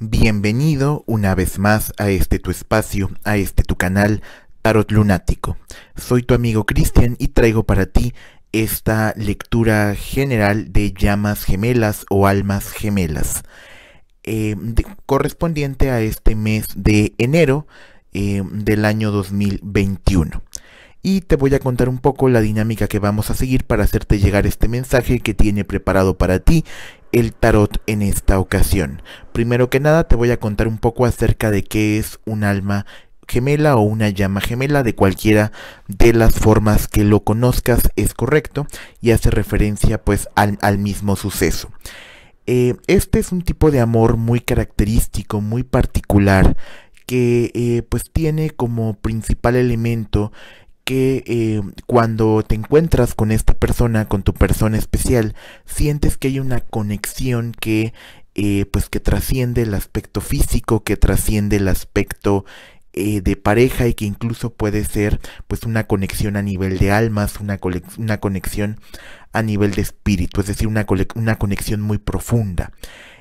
Bienvenido una vez más a este tu espacio, a este tu canal Tarot Lunático. Soy tu amigo Cristian y traigo para ti esta lectura general de llamas gemelas o almas gemelas, eh, correspondiente a este mes de enero eh, del año 2021 y te voy a contar un poco la dinámica que vamos a seguir para hacerte llegar este mensaje que tiene preparado para ti el tarot en esta ocasión. Primero que nada te voy a contar un poco acerca de qué es un alma gemela o una llama gemela de cualquiera de las formas que lo conozcas es correcto y hace referencia pues al, mismo suceso. Eh, este es un tipo de amor muy característico, muy particular, que eh, pues tiene como principal elemento que eh, cuando te encuentras con esta persona, con tu persona especial, sientes que hay una conexión que, eh, pues que trasciende el aspecto físico, que trasciende el aspecto eh, de pareja y que incluso puede ser, pues, una conexión a nivel de almas, una, una conexión a nivel de espíritu, es decir, una, una conexión muy profunda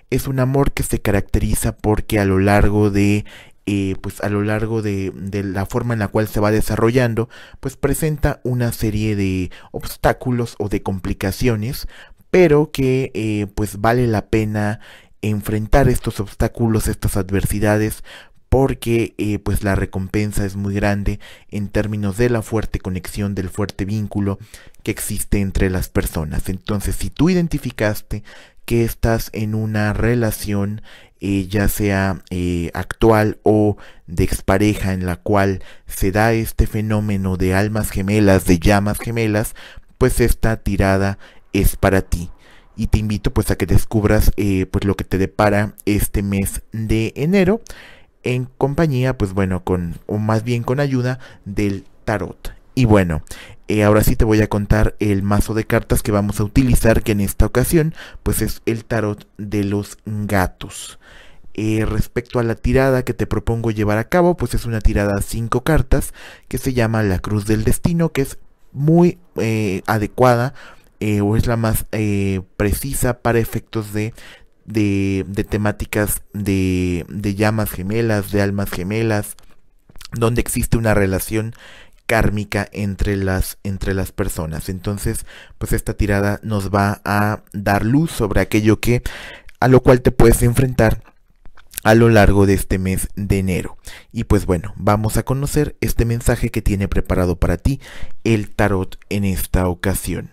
es un amor que se caracteriza porque a lo largo de eh, pues a lo largo de, la forma en la cual se va desarrollando, pues presenta una serie de obstáculos o de complicaciones, pero que eh, pues vale la pena enfrentar estos obstáculos, estas adversidades, porque eh, pues la recompensa es muy grande en términos de la fuerte conexión, del fuerte vínculo que existe entre las personas. Entonces, si tú identificaste que estás en una relación eh, ya sea eh, actual o de expareja en la cual se da este fenómeno de almas gemelas, de llamas gemelas, pues esta tirada es para ti. Y te invito pues a que descubras eh, pues lo que te depara este mes de enero en compañía pues bueno con o más bien con ayuda del tarot. Y bueno, eh, ahora sí te voy a contar el mazo de cartas que vamos a utilizar, que en esta ocasión pues es el tarot de los gatos. Eh, respecto a la tirada que te propongo llevar a cabo, pues es una tirada a 5 cartas que se llama la Cruz del Destino, que es muy eh, adecuada o es la más precisa para efectos de temáticas de, de, llamas gemelas, de almas gemelas, donde existe una relación kármica entre las, entre las personas. Entonces, pues esta tirada nos va a dar luz sobre aquello que a lo cual te puedes enfrentar a lo largo de este mes de enero. Y pues bueno, vamos a conocer este mensaje que tiene preparado para ti el tarot en esta ocasión.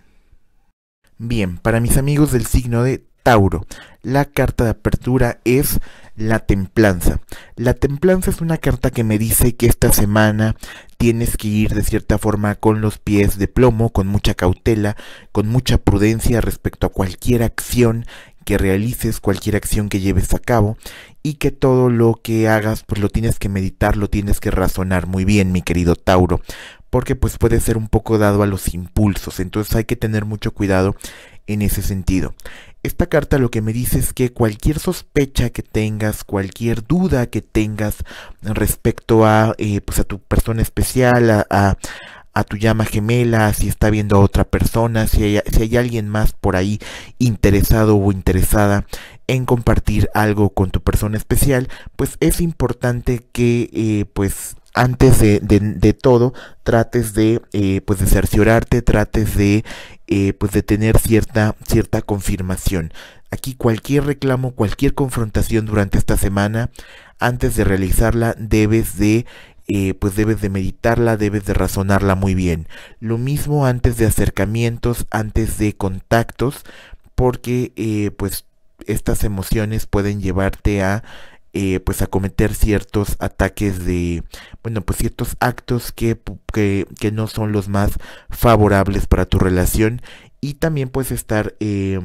Bien, para mis amigos del signo de Tauro. La carta de apertura es la templanza. La templanza es una carta que me dice que esta semana tienes que ir de cierta forma con los pies de plomo, con mucha cautela, con mucha prudencia respecto a cualquier acción que realices, cualquier acción que lleves a cabo y que todo lo que hagas pues lo tienes que meditar, lo tienes que razonar muy bien, mi querido Tauro, porque pues puede ser un poco dado a los impulsos, entonces hay que tener mucho cuidado en ese sentido. Esta carta lo que me dice es que cualquier sospecha que tengas, cualquier duda que tengas respecto a, eh, pues a tu persona especial, a, tu llama gemela, si está viendo a otra persona, si hay, alguien más por ahí interesado o interesada en compartir algo con tu persona especial, pues es importante que eh, pues antes de, todo trates de eh, pues de cerciorarte trates de eh, pues, de tener cierta cierta confirmación aquí cualquier reclamo cualquier confrontación durante esta semana antes de realizarla debes de eh, pues debes de meditarla, debes de razonarla muy bien. Lo mismo antes de acercamientos, antes de contactos, porque pues estas emociones pueden llevarte a eh, pues a cometer ciertos ataques de, bueno, pues ciertos actos que, que, no son los más favorables para tu relación y también puedes estar, eh,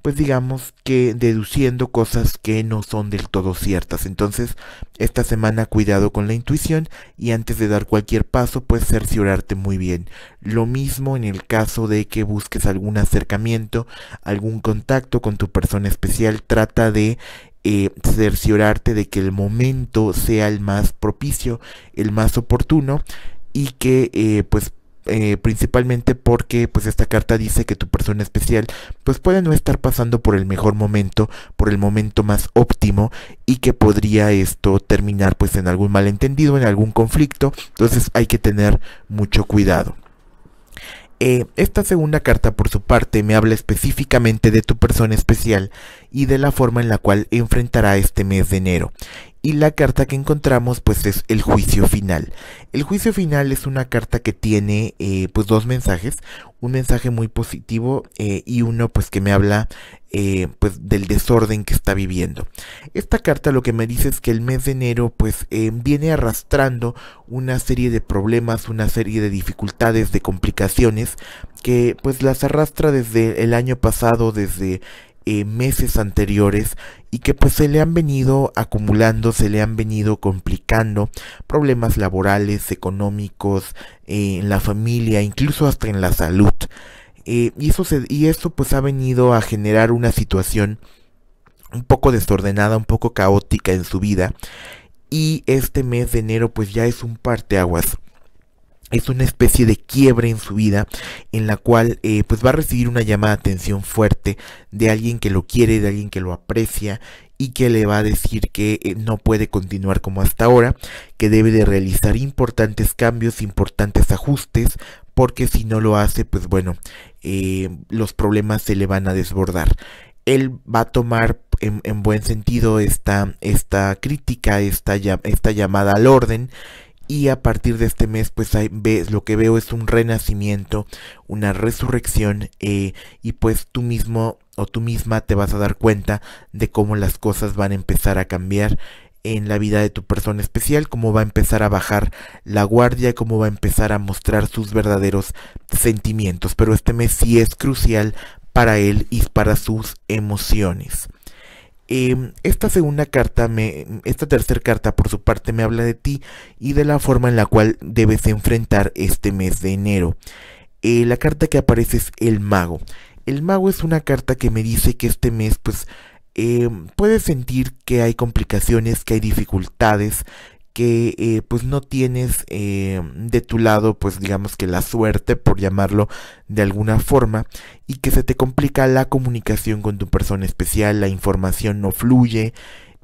pues digamos que deduciendo cosas que no son del todo ciertas. Entonces, esta semana cuidado con la intuición y antes de dar cualquier paso, pues cerciorarte muy bien. Lo mismo en el caso de que busques algún acercamiento, algún contacto con tu persona especial, trata de eh, cerciorarte de que el momento sea el más propicio, el más oportuno y que eh, pues eh, principalmente porque pues esta carta dice que tu persona especial pues puede no estar pasando por el mejor momento, por el momento más óptimo y que podría esto terminar pues en algún malentendido, en algún conflicto, entonces hay que tener mucho cuidado. Eh, esta segunda carta, por su parte, me habla específicamente de tu persona especial y de la forma en la cual enfrentará este mes de enero. Y la carta que encontramos pues es el juicio final. El juicio final es una carta que tiene eh, pues dos mensajes. Un mensaje muy positivo eh, y uno pues que me habla eh, pues del desorden que está viviendo. Esta carta lo que me dice es que el mes de enero pues viene arrastrando una serie de problemas, una serie de dificultades, de complicaciones que pues las arrastra desde el año pasado, desde eh, meses anteriores y que pues se le han venido acumulando, se le han venido complicando problemas laborales, económicos, eh, en la familia, incluso hasta en la salud. Eh, y, eso y esto pues ha venido a generar una situación un poco desordenada, un poco caótica en su vida. Y este mes de enero pues ya es un parteaguas es una especie de quiebre en su vida en la cual eh, pues va a recibir una llamada de atención fuerte de alguien que lo quiere, de alguien que lo aprecia y que le va a decir que eh, no puede continuar como hasta ahora, que debe de realizar importantes cambios, importantes ajustes, porque si no lo hace pues bueno, eh, los problemas se le van a desbordar. Él va a tomar en, buen sentido esta, esta crítica, esta llamada al orden y a partir de este mes pues ves, lo que veo es un renacimiento, una resurrección eh, y pues tú mismo o tú misma te vas a dar cuenta de cómo las cosas van a empezar a cambiar en la vida de tu persona especial, cómo va a empezar a bajar la guardia, cómo va a empezar a mostrar sus verdaderos sentimientos. Pero este mes sí es crucial para él y para sus emociones. Em, esta segunda carta, me, esta tercera carta por su parte me habla de ti y de la forma en la cual debes enfrentar este mes de enero. Eh, la carta que aparece es el mago. El mago es una carta que me dice que este mes pues em, puedes sentir que hay complicaciones, que hay dificultades, que eh, pues no tienes eh, de tu lado pues digamos que la suerte por llamarlo de alguna forma y que se te complica la comunicación con tu persona especial, la información no fluye,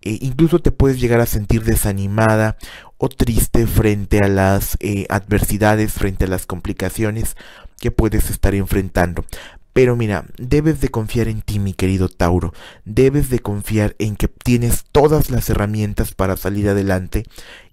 e incluso te puedes llegar a sentir desanimada o triste frente a las eh, adversidades, frente a las complicaciones que puedes estar enfrentando. Pero mira, debes de confiar en ti, mi querido Tauro. Debes de confiar en que tienes todas las herramientas para salir adelante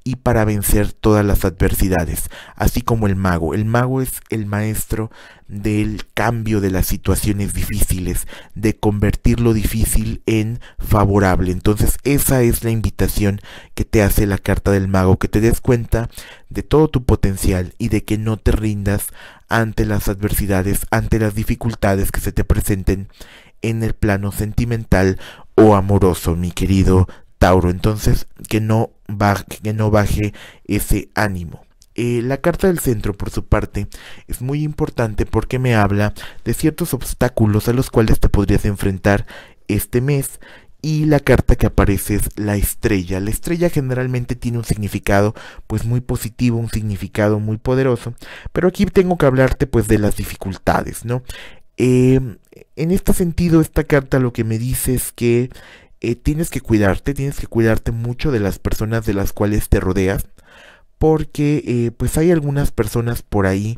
y para vencer todas las adversidades, así como el mago. El mago es el maestro del cambio de las situaciones difíciles, de convertir lo difícil en favorable. Entonces esa es la invitación que te hace la carta del mago, que te des cuenta de todo tu potencial y de que no te rindas ante las adversidades, ante las dificultades que se te presenten en el plano sentimental o amoroso, mi querido Tauro, entonces que no, baje, que no baje ese ánimo. Eh, la carta del centro, por su parte, es muy importante porque me habla de ciertos obstáculos a los cuales te podrías enfrentar este mes y la carta que aparece es la estrella. La estrella generalmente tiene un significado pues muy positivo, un significado muy poderoso, pero aquí tengo que hablarte pues de las dificultades, ¿no? Eh, en este sentido, esta carta lo que me dice es que eh, tienes que cuidarte, tienes que cuidarte mucho de las personas de las cuales te rodeas, porque eh, pues hay algunas personas por ahí,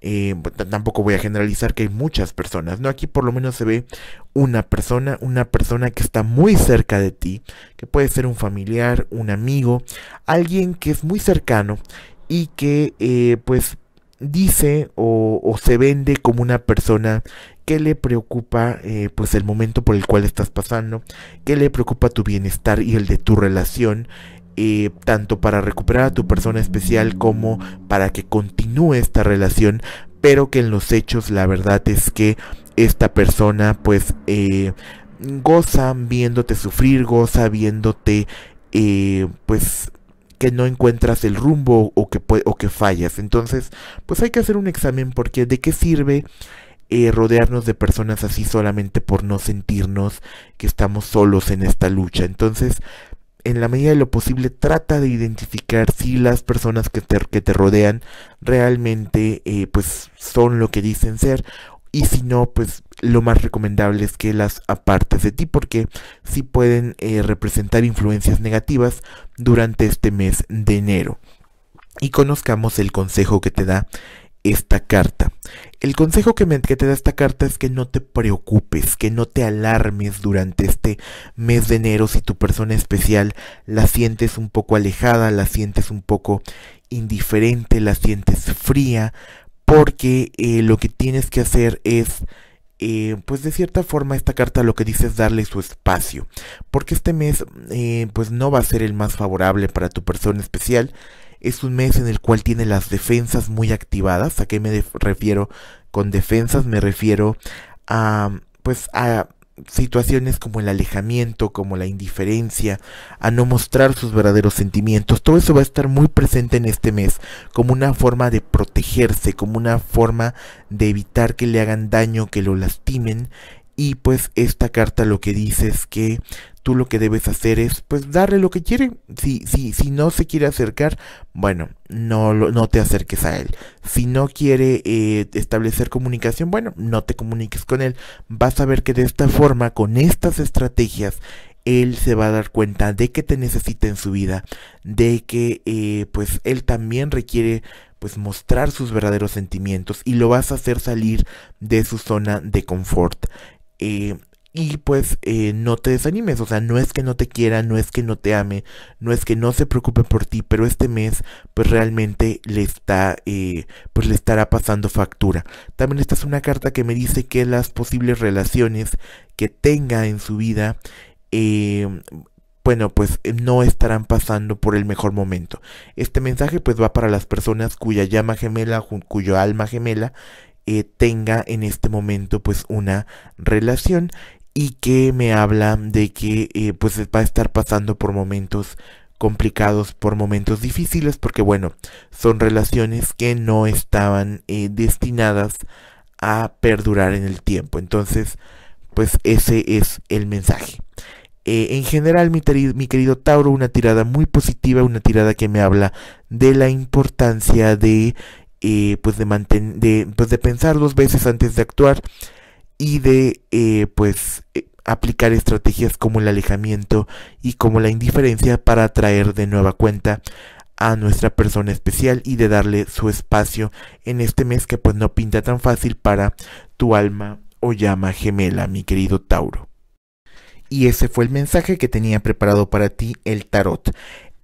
eh, tampoco voy a generalizar que hay muchas personas, ¿no? Aquí por lo menos se ve una persona, una persona que está muy cerca de ti, que puede ser un familiar, un amigo, alguien que es muy cercano y que pues dice o, se vende como una persona que le preocupa eh, pues el momento por el cual estás pasando, que le preocupa tu bienestar y el de tu relación, eh, tanto para recuperar a tu persona especial como para que continúe esta relación, pero que en los hechos la verdad es que esta persona pues eh, goza viéndote sufrir, goza viéndote pues que no encuentras el rumbo o que, o que fallas. Entonces, pues hay que hacer un examen porque de qué sirve eh, rodearnos de personas así solamente por no sentirnos que estamos solos en esta lucha. Entonces, en la medida de lo posible, trata de identificar si las personas que te, que te rodean realmente eh, pues son lo que dicen ser y si no, pues lo más recomendable es que las apartes de ti porque sí pueden eh, representar influencias negativas durante este mes de enero. Y conozcamos el consejo que te da esta carta. El consejo que, me, que, te da esta carta es que no te preocupes, que no te alarmes durante este mes de enero si tu persona especial la sientes un poco alejada, la sientes un poco indiferente, la sientes fría, porque eh, lo que tienes que hacer es, eh, pues de cierta forma esta carta lo que dice es darle su espacio, porque este mes eh, pues no va a ser el más favorable para tu persona especial, es un mes en el cual tiene las defensas muy activadas, ¿a qué me refiero con defensas? Me refiero a pues a situaciones como el alejamiento, como la indiferencia, a no mostrar sus verdaderos sentimientos. Todo eso va a estar muy presente en este mes, como una forma de protegerse, como una forma de evitar que le hagan daño, que lo lastimen. Y pues esta carta lo que dice es que tú lo que debes hacer es pues darle lo que quiere. Si, si no se quiere acercar, bueno, no, no te acerques a él. Si no quiere eh, establecer comunicación, bueno, no te comuniques con él. Vas a ver que de esta forma, con estas estrategias, él se va a dar cuenta de que te necesita en su vida, de que eh, pues él también requiere pues mostrar sus verdaderos sentimientos y lo vas a hacer salir de su zona de confort. Eh, y pues eh, no te desanimes, o sea, no es que no te quiera, no es que no te ame, no es que no se preocupe por ti, pero este mes pues realmente le está, eh, pues le estará pasando factura. También esta es una carta que me dice que las posibles relaciones que tenga en su vida, eh, bueno, pues no estarán pasando por el mejor momento. Este mensaje pues va para las personas cuya llama gemela, cuyo alma gemela tenga en este momento pues una relación y que me habla de que eh, pues va a estar pasando por momentos complicados, por momentos difíciles, porque bueno, son relaciones que no estaban eh, destinadas a perdurar en el tiempo. Entonces, pues ese es el mensaje. Eh, en general, mi, mi, querido Tauro, una tirada muy positiva, una tirada que me habla de la importancia de, pues de, de, pues de pensar dos veces antes de actuar, y de eh, pues eh, aplicar estrategias como el alejamiento y como la indiferencia para atraer de nueva cuenta a nuestra persona especial y de darle su espacio en este mes que pues no pinta tan fácil para tu alma o llama gemela, mi querido Tauro. Y ese fue el mensaje que tenía preparado para ti el tarot.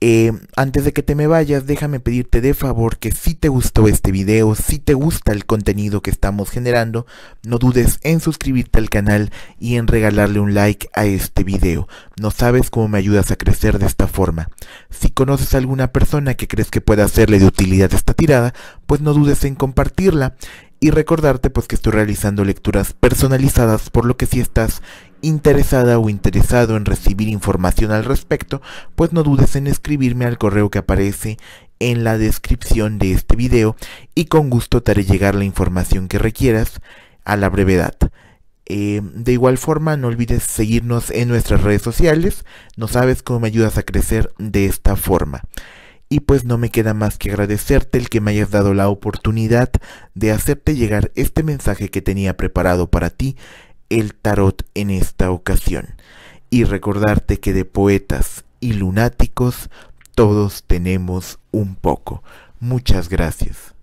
Eh, antes de que te me vayas, déjame pedirte de favor que si te gustó este video, si te gusta el contenido que estamos generando, no dudes en suscribirte al canal y en regalarle un like a este video. No sabes cómo me ayudas a crecer de esta forma. Si conoces a alguna persona que crees que pueda hacerle de utilidad esta tirada, pues no dudes en compartirla y recordarte pues que estoy realizando lecturas personalizadas por lo que si estás interesada o interesado en recibir información al respecto pues no dudes en escribirme al correo que aparece en la descripción de este video y con gusto te haré llegar la información que requieras a la brevedad. Eh, de igual forma, no olvides seguirnos en nuestras redes sociales. No sabes cómo me ayudas a crecer de esta forma y pues no me queda más que agradecerte el que me hayas dado la oportunidad de hacerte llegar este mensaje que tenía preparado para ti el tarot en esta ocasión y recordarte que de poetas y lunáticos todos tenemos un poco. Muchas gracias.